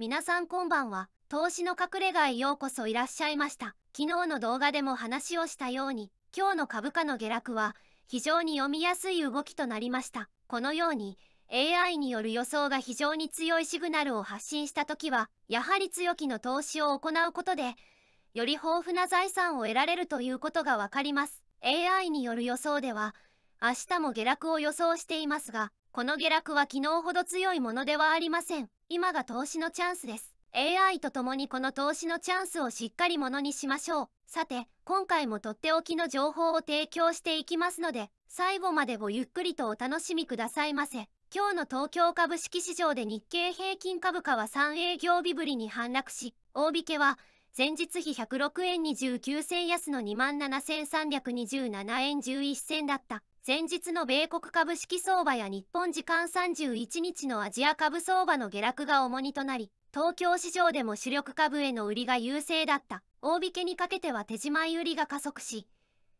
皆さんこんばんは投資の隠れ家へようこそいらっしゃいました昨日の動画でも話をしたように今日の株価の下落は非常に読みやすい動きとなりましたこのように AI による予想が非常に強いシグナルを発信した時はやはり強気の投資を行うことでより豊富な財産を得られるということが分かります AI による予想では明日も下落を予想していますがこの下落は昨日ほど強いものではありません今が投資のチャンスです。AI と共にこの投資のチャンスをしっかりものにしましょう。さて、今回もとっておきの情報を提供していきますので、最後までごゆっくりとお楽しみくださいませ。今日の東京株式市場で日経平均株価は3営業日ぶりに反落し、大引けは前日比106円29銭安の27,327円11銭だった。前日の米国株式相場や日本時間31日のアジア株相場の下落が重荷となり、東京市場でも主力株への売りが優勢だった。大引けにかけては手締まい売りが加速し、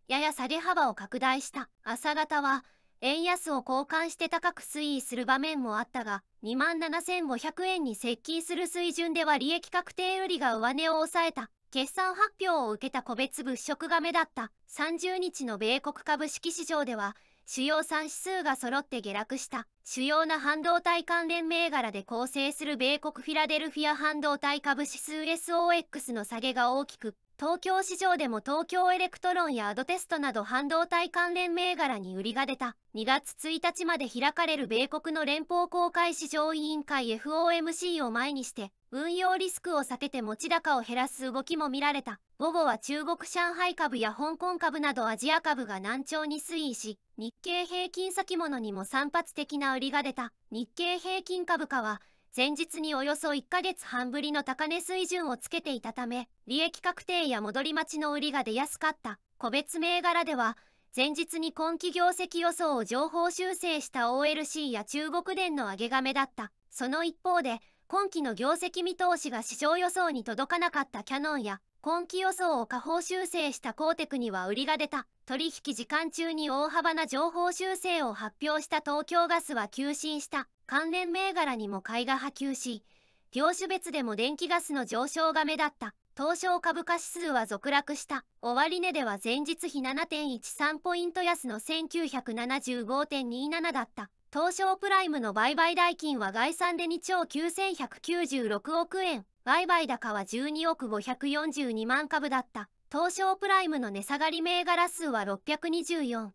やや下げ幅を拡大した。朝方は、円安を交換して高く推移する場面もあったが、27,500円に接近する水準では利益確定売りが上値を抑えた。決算発表を受けた個別物色が目立った30日の米国株式市場では、主要3指数が揃って下落した。主要な半導体関連銘柄で構成する米国フィラデルフィア半導体株指数 SOX の下げが大きく、東京市場でも東京エレクトロンやアドテストなど半導体関連銘柄に売りが出た。2月1日まで開かれる米国の連邦公開市場委員会 FOMC を前にして、運用リスクを避けて持ち高を減らす動きも見られた。午後は中国上海株や香港株などアジア株が難聴に推移し、日経平均先物にも散発的な売りが出た。日経平均株価は、前日におよそ1ヶ月半ぶりの高値水準をつけていたため、利益確定や戻り待ちの売りが出やすかった。個別銘柄では、前日に今期業績予想を情報修正した OLC や中国電の上げがだった。その一方で、今期の業績見通しが市場予想に届かなかったキャノンや、今期予想を下方修正したコーテクには売りが出た。取引時間中に大幅な情報修正を発表した東京ガスは急進した。関連銘柄にも買いが波及し、業種別でも電気ガスの上昇が目立った。東証株価指数は続落した。終値では前日比7.13ポイント安の1975.27だった。東証プライムの売買代金は概算で2兆9196億円、売買高は12億542万株だった。東証プライムの値下がり銘柄数は624。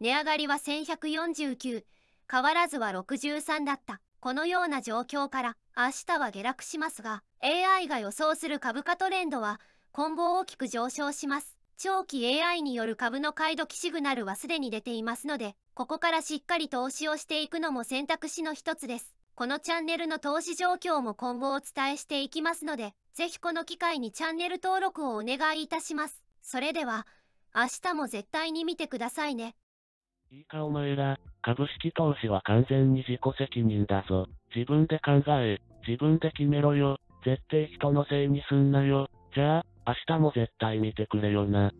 値上がりは1149。変わらずは63だった。このような状況から、明日は下落しますが、AI が予想する株価トレンドは、今後大きく上昇します。長期 AI による株の買い時シグナルはすでに出ていますので、ここからしっかり投資をしていくのも選択肢の一つです。このチャンネルの投資状況も今後お伝えしていきますので、ぜひこの機会にチャンネル登録をお願いいたします。それでは、明日も絶対に見てくださいね。いいかお前ら、株式投資は完全に自己責任だぞ。自分で考え、自分で決めろよ。絶対人のせいにすんなよ。じゃあ、明日も絶対見てくれよな。